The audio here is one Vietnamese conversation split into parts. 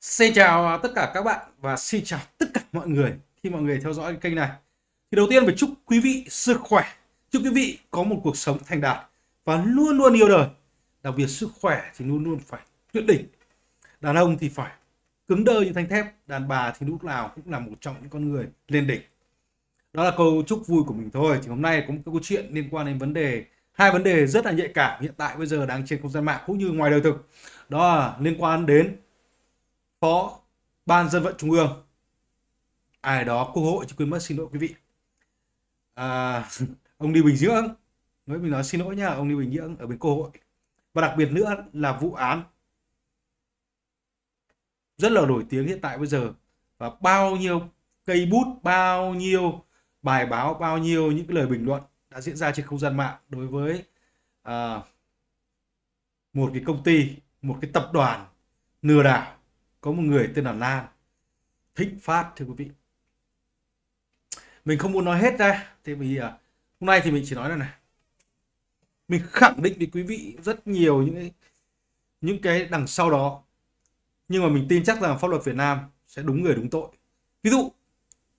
Xin chào à, tất cả các bạn và xin chào tất cả mọi người khi mọi người theo dõi kênh này. Thì đầu tiên phải chúc quý vị sức khỏe, chúc quý vị có một cuộc sống thành đạt và luôn luôn yêu đời. Đặc biệt sức khỏe thì luôn luôn phải tuyệt đỉnh. Đàn ông thì phải cứng đơ như thanh thép, đàn bà thì lúc nào cũng là một trong những con người lên đỉnh. Đó là câu chúc vui của mình thôi. Thì hôm nay có một câu chuyện liên quan đến vấn đề hai vấn đề rất là nhạy cảm hiện tại bây giờ đang trên không gian mạng cũng như ngoài đời thực. Đó là liên quan đến phó ban dân vận trung ương ai đó quốc hội chứ quên mất xin lỗi quý vị à, ông đi Bình Dưỡng nói mình nói xin lỗi nha ông đi Bình dưỡng ở bên cô hội và đặc biệt nữa là vụ án rất là nổi tiếng hiện tại bây giờ và bao nhiêu cây bút bao nhiêu bài báo bao nhiêu những cái lời bình luận đã diễn ra trên không gian mạng đối với à, một cái công ty một cái tập đoàn lừa đảo có một người tên là Lan thích phát thưa quý vị mình không muốn nói hết ra thì vì à, hôm nay thì mình chỉ nói là này mình khẳng định với quý vị rất nhiều những những cái đằng sau đó nhưng mà mình tin chắc rằng pháp luật Việt Nam sẽ đúng người đúng tội ví dụ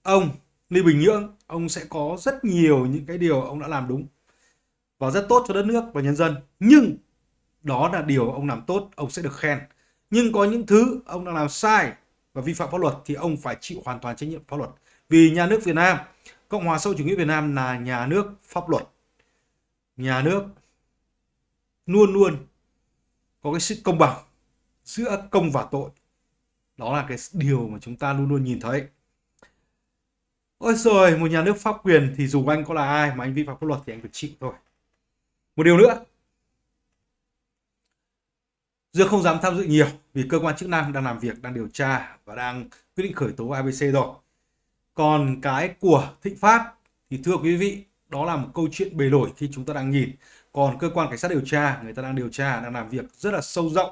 ông Lê Bình Nhưỡng ông sẽ có rất nhiều những cái điều ông đã làm đúng và rất tốt cho đất nước và nhân dân nhưng đó là điều ông làm tốt ông sẽ được khen nhưng có những thứ ông đang làm sai và vi phạm pháp luật thì ông phải chịu hoàn toàn trách nhiệm pháp luật vì nhà nước Việt Nam Cộng hòa xã chủ nghĩa Việt Nam là nhà nước pháp luật nhà nước luôn luôn có cái sự công bằng giữa công và tội đó là cái điều mà chúng ta luôn luôn nhìn thấy ôi rồi một nhà nước pháp quyền thì dù anh có là ai mà anh vi phạm pháp luật thì anh phải chịu thôi một điều nữa Dương không dám tham dự nhiều vì cơ quan chức năng đang làm việc, đang điều tra và đang quyết định khởi tố ABC rồi. Còn cái của Thịnh Phát thì thưa quý vị, đó là một câu chuyện bề nổi khi chúng ta đang nhìn. Còn cơ quan cảnh sát điều tra, người ta đang điều tra, đang làm việc rất là sâu rộng,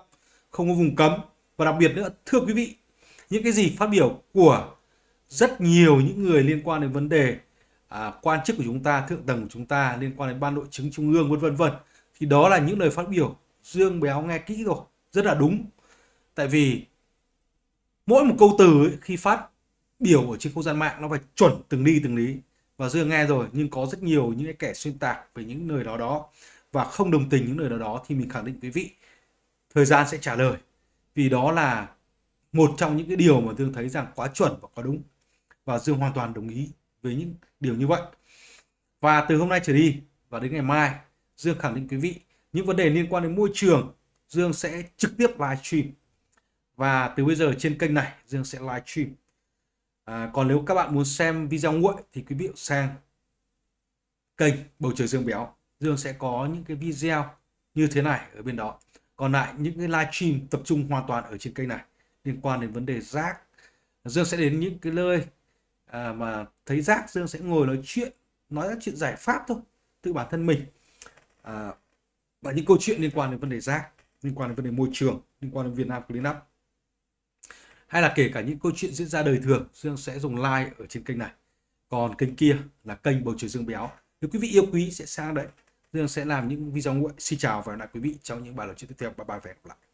không có vùng cấm. Và đặc biệt nữa, thưa quý vị, những cái gì phát biểu của rất nhiều những người liên quan đến vấn đề à, quan chức của chúng ta, thượng tầng của chúng ta, liên quan đến ban nội chứng trung ương vân vân vân thì đó là những lời phát biểu Dương Béo nghe kỹ rồi, rất là đúng. Tại vì mỗi một câu từ ấy, khi phát biểu ở trên không gian mạng nó phải chuẩn từng đi từng lý. Và Dương nghe rồi nhưng có rất nhiều những kẻ xuyên tạc về những nơi đó đó và không đồng tình những nơi đó đó thì mình khẳng định quý vị thời gian sẽ trả lời. Vì đó là một trong những cái điều mà Dương thấy rằng quá chuẩn và quá đúng. Và Dương hoàn toàn đồng ý với những điều như vậy. Và từ hôm nay trở đi và đến ngày mai, Dương khẳng định quý vị những vấn đề liên quan đến môi trường Dương sẽ trực tiếp live stream và từ bây giờ trên kênh này Dương sẽ live stream à, còn nếu các bạn muốn xem video nguội thì quý vị sang kênh bầu trời Dương Béo Dương sẽ có những cái video như thế này ở bên đó còn lại những cái live stream tập trung hoàn toàn ở trên kênh này liên quan đến vấn đề rác Dương sẽ đến những cái nơi à, mà thấy rác Dương sẽ ngồi nói chuyện nói chuyện giải pháp thôi tự bản thân mình à, và những câu chuyện liên quan đến vấn đề rác liên quan đến vấn đề môi trường liên quan đến Việt Nam Clean Up hay là kể cả những câu chuyện diễn ra đời thường Dương sẽ dùng like ở trên kênh này còn kênh kia là kênh bầu trời Dương Béo nếu quý vị yêu quý sẽ sang đấy Dương sẽ làm những video nguội xin chào và hẹn lại quý vị trong những bài luận chuyện tiếp theo bye bye và hẹn gặp lại